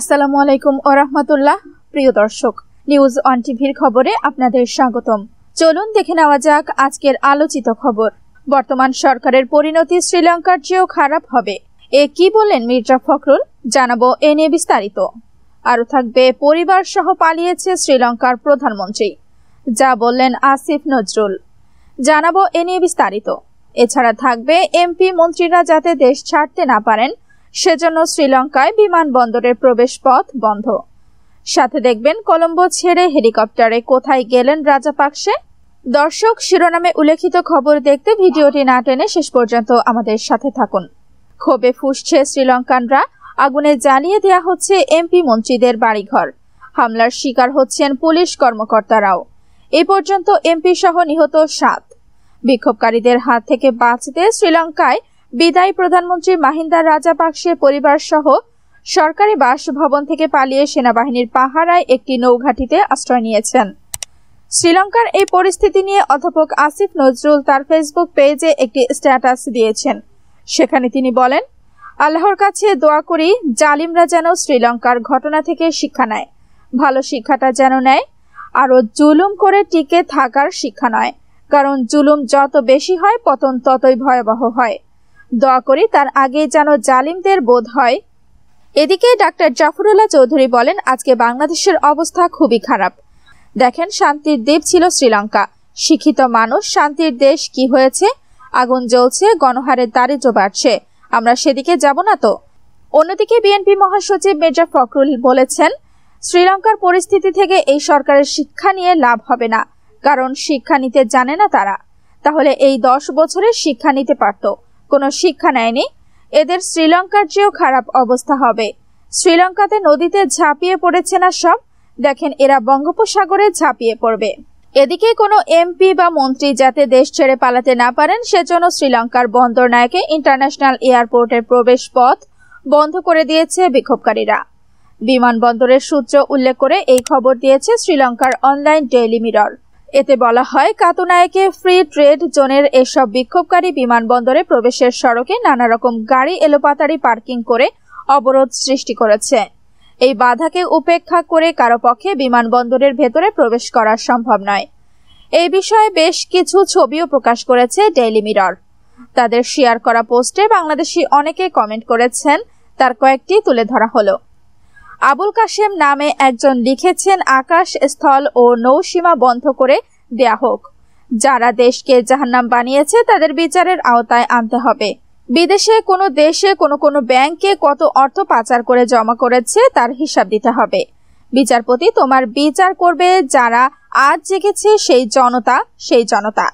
আসসালামু আলাইকুম ওরহমতুল্লাহ প্রিয় দর্শক নিউজ অন টিভির খবরে আপনাদের স্বাগতম চলুন দেখে নেওয়া যাক আজকের আলোচিত খবর বর্তমান সরকারের পরিণতি শ্রীলঙ্কার চেয়েও খারাপ হবে এ কি বলেন মির্জা ফখরুল জানাবো এ নিয়ে বিস্তারিত আরও থাকবে পরিবার সহ পালিয়েছে শ্রীলঙ্কার প্রধানমন্ত্রী যা বললেন আসিফ নজরুল জানাবো এ নিয়ে বিস্তারিত এছাড়া থাকবে এমপি মন্ত্রীরা যাতে দেশ ছাড়তে না পারেন সেজন্য শ্রীলঙ্কায় বিমানবন্দরের প্রবেশ পথ বন্ধ সাথে দেখবেন কলম্বো ছেড়ে হেলিকপ্টারে কোথায় গেলেন রাজাপাকসে দর্শক শিরোনামে উল্লেখিত খবর দেখতে ভিডিওটি না টেনে শেষ পর্যন্ত আমাদের সাথে থাকুন ক্ষোভে ফুসছে শ্রীলঙ্কানরা আগুনে জ্বালিয়ে দেয়া হচ্ছে এমপি মন্ত্রীদের বাড়িঘর হামলার শিকার হচ্ছেন পুলিশ কর্মকর্তারাও এ পর্যন্ত এমপি সহ নিহত সাত বিক্ষোভকারীদের হাত থেকে বাঁচতে শ্রীলঙ্কায় বিদায়ী প্রধানমন্ত্রী রাজা রাজাপাকসে পরিবার সহ সরকারি বাসভবন থেকে পালিয়ে সেনাবাহিনীর পাহারায় একটি নৌঘাটিতে আশ্রয় নিয়েছেন শ্রীলঙ্কার এই পরিস্থিতি নিয়ে অধ্যাপক আসিফ নজরুল তার ফেসবুক পেজে একটি স্ট্যাটাস দিয়েছেন সেখানে তিনি বলেন আল্লাহর কাছে দোয়া করি জালিমরা যেন শ্রীলঙ্কার ঘটনা থেকে শিক্ষা নেয় ভালো শিক্ষাটা যেন নেয় আরও জুলুম করে টিকে থাকার শিক্ষা নয় কারণ জুলুম যত বেশি হয় পতন ততই ভয়াবহ হয় দোয়া করি তার আগে যেন জালিমদের বোধ হয় এদিকে ডাক্তার জাফরুল্লাহ চৌধুরী বলেন আজকে বাংলাদেশের অবস্থা খুবই খারাপ দেখেন শান্তির দ্বীপ ছিল শ্রীলঙ্কা শিক্ষিত মানুষ শান্তির দেশ কি হয়েছে আগুন জ্বলছে গণহারে দারিদ্র বাড়ছে আমরা সেদিকে যাব না তো অন্যদিকে বিএনপি মহাসচিব মির্জা ফখরুল বলেছেন শ্রীলঙ্কার পরিস্থিতি থেকে এই সরকারের শিক্ষা নিয়ে লাভ হবে না কারণ শিক্ষা নিতে জানে না তারা তাহলে এই দশ বছরে শিক্ষা নিতে পারতো কোনো শিক্ষা নেয়নি এদের শ্রীলঙ্কার চেয়েও খারাপ অবস্থা হবে শ্রীলঙ্কাতে নদীতে ঝাঁপিয়ে পড়েছে না সব দেখেন এরা বঙ্গোপসাগরে ঝাঁপিয়ে পড়বে এদিকে কোনো এমপি বা মন্ত্রী যাতে দেশ ছেড়ে পালাতে না পারেন সেজন্য শ্রীলঙ্কার বন্দর নায়কে ইন্টারন্যাশনাল এয়ারপোর্টের প্রবেশ পথ বন্ধ করে দিয়েছে বিক্ষোভকারীরা বিমানবন্দরের সূত্র উল্লেখ করে এই খবর দিয়েছে শ্রীলঙ্কার অনলাইন ডেইলি মিরর এতে বলা হয় কাতুনায়কে ফ্রি ট্রেড জোনের এসব বিক্ষোভকারী বিমানবন্দরে প্রবেশের সড়কে নানা রকম গাড়ি এলোপাতাড়ি পার্কিং করে অবরোধ সৃষ্টি করেছে এই বাধাকে উপেক্ষা করে কারো পক্ষে বিমানবন্দরের ভেতরে প্রবেশ করা সম্ভব নয় এই বিষয়ে বেশ কিছু ছবিও প্রকাশ করেছে ডেইলি মিরর তাদের শেয়ার করা পোস্টে বাংলাদেশি অনেকে কমেন্ট করেছেন তার কয়েকটি তুলে ধরা হলো আবুল কাশেম নামে একজন লিখেছেন আকাশ স্থল ও নৌসীমা বন্ধ করে দেয়া হোক যারা দেশকে জাহান্নাম বানিয়েছে তাদের বিচারের আওতায় আনতে হবে বিদেশে কোনো দেশে কোনো কোনো ব্যাংকে কত অর্থ পাচার করে জমা করেছে তার হিসাব দিতে হবে বিচারপতি তোমার বিচার করবে যারা আজ জেগেছে সেই জনতা সেই জনতা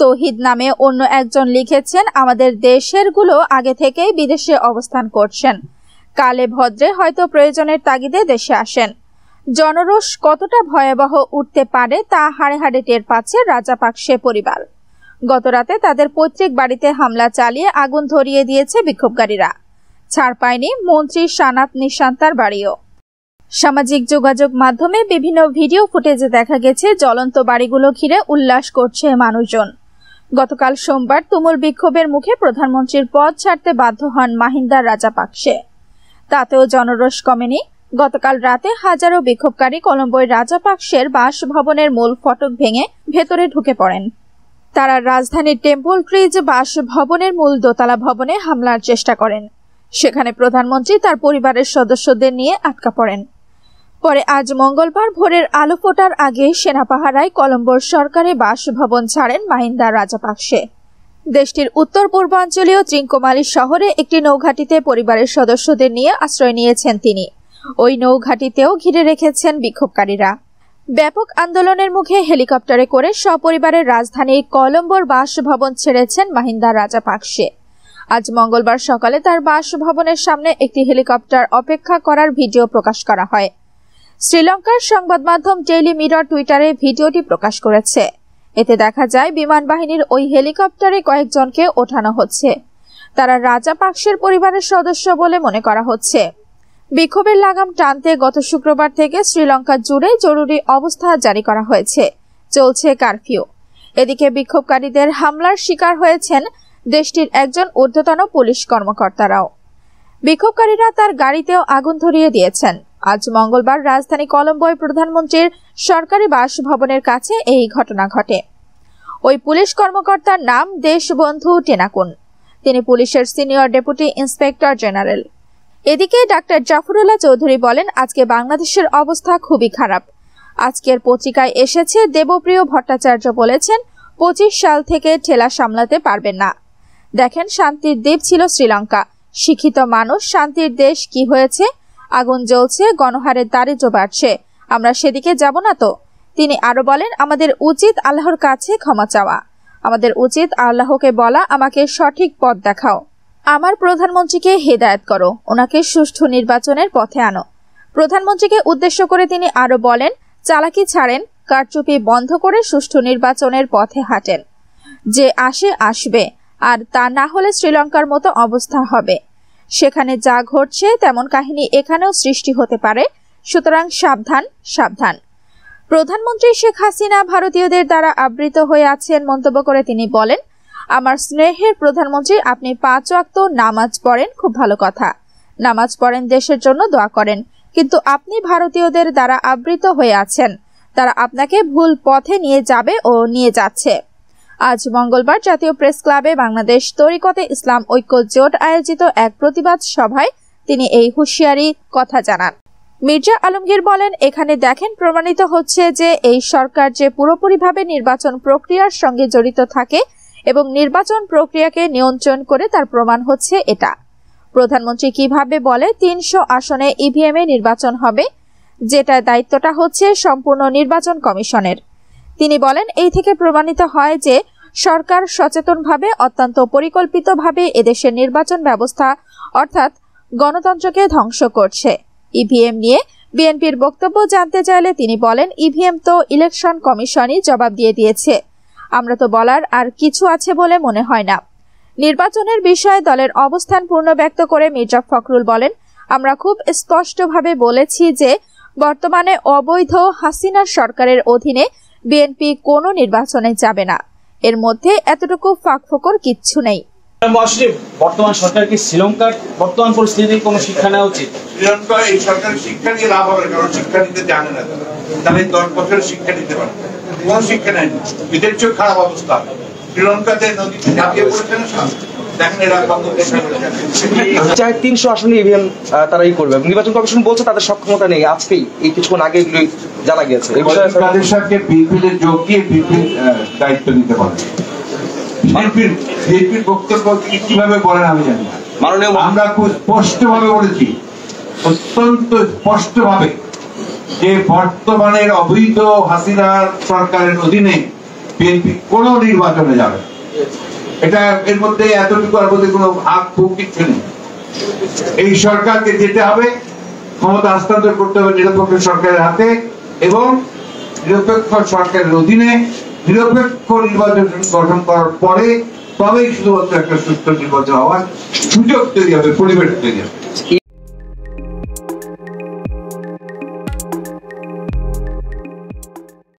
তৌহিদ নামে অন্য একজন লিখেছেন আমাদের দেশের গুলো আগে থেকেই বিদেশে অবস্থান করছেন কালে ভদ্রে হয়তো প্রয়োজনের তাগিদে দেশে আসেন জনরোষ কতটা ভয়াবহ উঠতে পারে তা হাড়ে হাড়ে টের পাচ্ছে রাজাপাকসে পরিবার গতরাতে তাদের পৈতৃক বাড়িতে হামলা চালিয়ে আগুন ধরিয়ে দিয়েছে বিক্ষোভকারীরা ছাড় পায়নি মন্ত্রী সানাত নিশান্তার বাড়িও সামাজিক যোগাযোগ মাধ্যমে বিভিন্ন ভিডিও ফুটেজে দেখা গেছে জ্বলন্ত বাড়িগুলো ঘিরে উল্লাস করছে মানুষজন গতকাল সোমবার তুমুল বিক্ষোভের মুখে প্রধানমন্ত্রীর পদ ছাড়তে বাধ্য হন মাহিন্দার রাজাপাকসে তাতেও জনরোষ কমেনি গতকাল রাতে হাজারো বিক্ষোভকারী কলম্বোর রাজাপাকসের বাসভবনের মূল ফটক ভেঙে ভেতরে ঢুকে পড়েন তারা রাজধানীর টেম্পল ক্রিজ বাসভবনের মূল দোতলা ভবনে হামলার চেষ্টা করেন সেখানে প্রধানমন্ত্রী তার পরিবারের সদস্যদের নিয়ে আটকা পড়েন পরে আজ মঙ্গলবার ভোরের আলো ফোটার আগে সেনাপাহারায় কলম্বোর সরকারি বাসভবন ছাড়েন মাহিন্দা রাজাপাকসে দেশটির উত্তর পূর্বাঞ্চলীয় ত্রিঙ্কোমালি শহরে একটি নৌঘাটিতে পরিবারের সদস্যদের নিয়ে আশ্রয় নিয়েছেন তিনি ওই নৌঘাটিতেও ঘিরে রেখেছেন বিক্ষোভকারীরা ব্যাপক আন্দোলনের মুখে হেলিকপ্টারে করে সপরিবারের রাজধানী কলম্বোর বাসভবন ছেড়েছেন মাহিন্দা রাজাপাকসে আজ মঙ্গলবার সকালে তার বাসভবনের সামনে একটি হেলিকপ্টার অপেক্ষা করার ভিডিও প্রকাশ করা হয় শ্রীলঙ্কার সংবাদ মাধ্যম ডেইলি মিরর টুইটারে ভিডিওটি প্রকাশ করেছে এতে দেখা যায় বিমান বাহিনীর ওই হেলিকপ্টারে কয়েকজনকে ওঠানো হচ্ছে তারা রাজা পাকসের পরিবারের সদস্য বলে মনে করা হচ্ছে বিক্ষোভের লাগাম টানতে গত শুক্রবার থেকে শ্রীলঙ্কা জুড়ে জরুরি অবস্থা জারি করা হয়েছে চলছে কারফিউ এদিকে বিক্ষোভকারীদের হামলার শিকার হয়েছেন দেশটির একজন ঊর্ধ্বতন পুলিশ কর্মকর্তারাও বিক্ষোভকারীরা তার গাড়িতেও আগুন ধরিয়ে দিয়েছেন আজ মঙ্গলবার রাজধানী কলম্বোয় প্রধানমন্ত্রীর সরকারি বাসভবনের কাছে এই ঘটনা ঘটে ওই পুলিশ কর্মকর্তার নাম দেশবন্ধু টেনাকুন তিনি পুলিশের সিনিয়র ডেপুটি ইন্সপেক্টর জেনারেল এদিকে ডাক্তার জাফরুল্লাহ চৌধুরী বলেন আজকে বাংলাদেশের অবস্থা খুবই খারাপ আজকের পত্রিকায় এসেছে দেবপ্রিয় ভট্টাচার্য বলেছেন পঁচিশ সাল থেকে ঠেলা সামলাতে পারবেন না দেখেন শান্তির দ্বীপ ছিল শ্রীলঙ্কা শিক্ষিত মানুষ শান্তির দেশ কি হয়েছে আগুন জ্বলছে গণহারের দারিদ্র বাড়ছে আমরা সেদিকে যাব না তো তিনি আরো বলেন আমাদের উচিত আল্লাহর কাছে ক্ষমা চাওয়া আমাদের উচিত আল্লাহকে বলা আমাকে সঠিক পথ দেখাও আমার প্রধানমন্ত্রীকে হেদায়ত করো ওনাকে সুষ্ঠু নির্বাচনের পথে আনো প্রধানমন্ত্রীকে উদ্দেশ্য করে তিনি আরো বলেন চালাকি ছাড়েন কারচুপি বন্ধ করে সুষ্ঠু নির্বাচনের পথে হাঁটেন যে আসে আসবে আর তা না হলে শ্রীলঙ্কার মতো অবস্থা হবে সেখানে যা ঘটছে তেমন কাহিনী এখানেও সৃষ্টি হতে পারে সুতরাং সাবধান সাবধান প্রধানমন্ত্রী শেখ হাসিনা ভারতীয়দের দ্বারা আবৃত হয়ে আছেন মন্তব্য করে তিনি বলেন আমার স্নেহের প্রধানমন্ত্রী আপনি পাঁচ ওয়াক্ত নামাজ পড়েন খুব ভালো কথা নামাজ পড়েন দেশের জন্য দোয়া করেন কিন্তু আপনি ভারতীয়দের দ্বারা আবৃত হয়ে আছেন তারা আপনাকে ভুল পথে নিয়ে যাবে ও নিয়ে যাচ্ছে আজ মঙ্গলবার জাতীয় প্রেস ক্লাবে বাংলাদেশ তরিকতে ইসলাম ঐক্য জোট আয়োজিত এক প্রতিবাদ সভায় তিনি এই হুঁশিয়ারি কথা জানান মির্জা আলমগীর বলেন এখানে দেখেন প্রমাণিত হচ্ছে যে এই সরকার যে পুরোপুরিভাবে নির্বাচন প্রক্রিয়ার সঙ্গে জড়িত থাকে এবং নির্বাচন প্রক্রিয়াকে নিয়ন্ত্রণ করে তার প্রমাণ হচ্ছে এটা প্রধানমন্ত্রী কিভাবে বলে তিনশো আসনে ইভিএম এ নির্বাচন হবে যেটা দায়িত্বটা হচ্ছে সম্পূর্ণ নির্বাচন কমিশনের তিনি বলেন এই থেকে প্রমাণিত হয় যে সরকার সচেতনভাবে অত্যন্ত পরিকল্পিতভাবে এদেশের নির্বাচন ব্যবস্থা অর্থাৎ গণতন্ত্রকে ধ্বংস করছে ইভিএম নিয়ে বিএনপির বক্তব্য জানতে চাইলে তিনি বলেন ইভিএম তো ইলেকশন কমিশনই জবাব দিয়ে দিয়েছে আমরা তো বলার আর কিছু আছে বলে মনে হয় না নির্বাচনের বিষয়ে দলের অবস্থান পূর্ণ ব্যক্ত করে মির্জা ফখরুল বলেন আমরা খুব স্পষ্টভাবে বলেছি যে বর্তমানে অবৈধ হাসিনা সরকারের অধীনে বিএনপি কোনো নির্বাচনে যাবে না এর মধ্যে এতটুকু ফাঁকফোকর কিচ্ছু নেই বর্তমান সরকার কি শ্রীলঙ্কার বর্তমান পরিস্থিতি কোন শিক্ষা নেওয়া উচিত শ্রীলঙ্কা এই সরকার শিক্ষা নিয়ে লাভ হবে কারণ শিক্ষা নিতে জানে না তাহলে দশ বছরের শিক্ষা নিতে পারে কোন শিক্ষা নেয়নি এদের খারাপ অবস্থা শ্রীলঙ্কাতে নদীতে ঝাঁপিয়ে পড়েছে না চায় তিনশো আসনে ইভিএম e তারাই করবে নির্বাচন কমিশন বলছে তাদের সক্ষমতা নেই আজকেই এই কিছুক্ষণ আগে এগুলি জানা গিয়েছে এই বিষয়ে তাদের যোগ দায়িত্ব নিতে পারে বক্তব্য কিভাবে আমি জানি মাননীয় আমরা খুব ভাবে বলেছি অত্যন্ত ভাবে যে বর্তমানের অবৈধ হাসিনার সরকারের অধীনে বিএনপি কোনো নির্বাচনে যাবে এটা এর মধ্যে এতটুকু আর মধ্যে কোনো আগ খুব কিচ্ছু নেই এই সরকারকে যেতে হবে ক্ষমতা হস্তান্তর করতে হবে নিরপেক্ষ সরকারের হাতে এবং নিরপেক্ষ সরকারের অধীনে নিরপেক্ষ নির্বাচন গঠন করার পরে তবেই শুধুমাত্র একটা সুস্থ নির্বাচন হওয়ার সুযোগ তৈরি হবে পরিবেশ তৈরি হবে